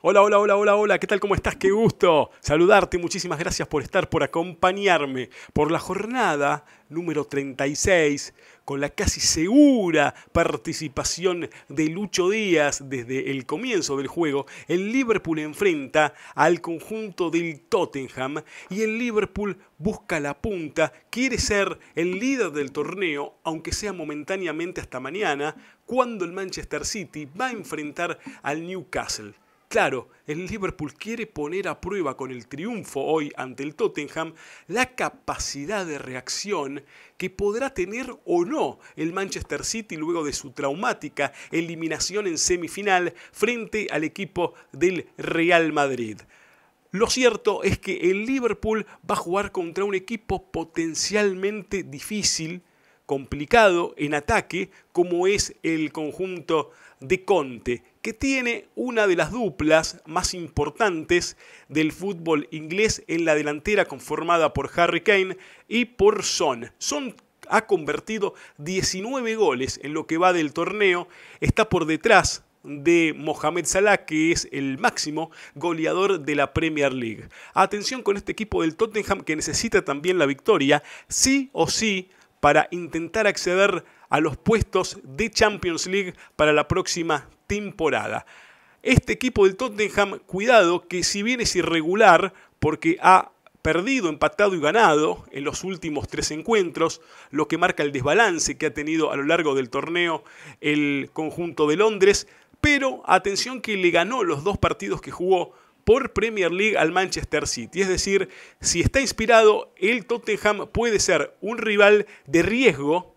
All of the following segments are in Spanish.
Hola, hola, hola, hola, hola, ¿qué tal? ¿Cómo estás? Qué gusto saludarte. Muchísimas gracias por estar, por acompañarme, por la jornada número 36, con la casi segura participación de Lucho Díaz desde el comienzo del juego. El Liverpool enfrenta al conjunto del Tottenham y el Liverpool busca la punta, quiere ser el líder del torneo, aunque sea momentáneamente hasta mañana, cuando el Manchester City va a enfrentar al Newcastle. Claro, el Liverpool quiere poner a prueba con el triunfo hoy ante el Tottenham la capacidad de reacción que podrá tener o no el Manchester City luego de su traumática eliminación en semifinal frente al equipo del Real Madrid. Lo cierto es que el Liverpool va a jugar contra un equipo potencialmente difícil, complicado en ataque como es el conjunto de Conte, que tiene una de las duplas más importantes del fútbol inglés en la delantera conformada por Harry Kane y por Son. Son ha convertido 19 goles en lo que va del torneo, está por detrás de Mohamed Salah, que es el máximo goleador de la Premier League. Atención con este equipo del Tottenham que necesita también la victoria, sí o sí, para intentar acceder a los puestos de Champions League para la próxima temporada. Este equipo del Tottenham, cuidado, que si bien es irregular, porque ha perdido, empatado y ganado en los últimos tres encuentros, lo que marca el desbalance que ha tenido a lo largo del torneo el conjunto de Londres, pero atención que le ganó los dos partidos que jugó por Premier League al Manchester City. Es decir, si está inspirado, el Tottenham puede ser un rival de riesgo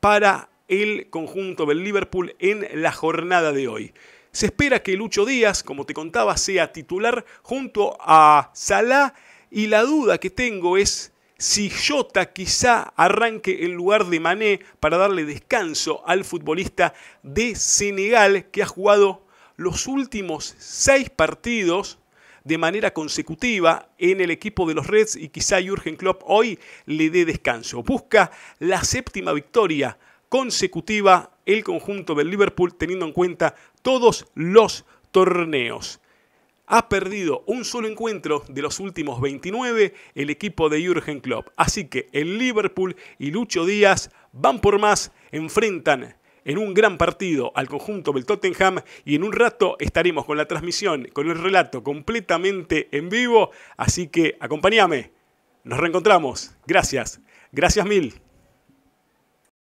para el conjunto del Liverpool en la jornada de hoy. Se espera que Lucho Díaz, como te contaba, sea titular junto a Salah y la duda que tengo es si Jota quizá arranque en lugar de Mané para darle descanso al futbolista de Senegal que ha jugado los últimos seis partidos de manera consecutiva en el equipo de los Reds y quizá Jürgen Klopp hoy le dé descanso. Busca la séptima victoria consecutiva el conjunto del Liverpool teniendo en cuenta todos los torneos. Ha perdido un solo encuentro de los últimos 29 el equipo de Jürgen Klopp. Así que el Liverpool y Lucho Díaz van por más, enfrentan en un gran partido al conjunto del Tottenham y en un rato estaremos con la transmisión, con el relato completamente en vivo, así que acompáñame, nos reencontramos, gracias, gracias mil.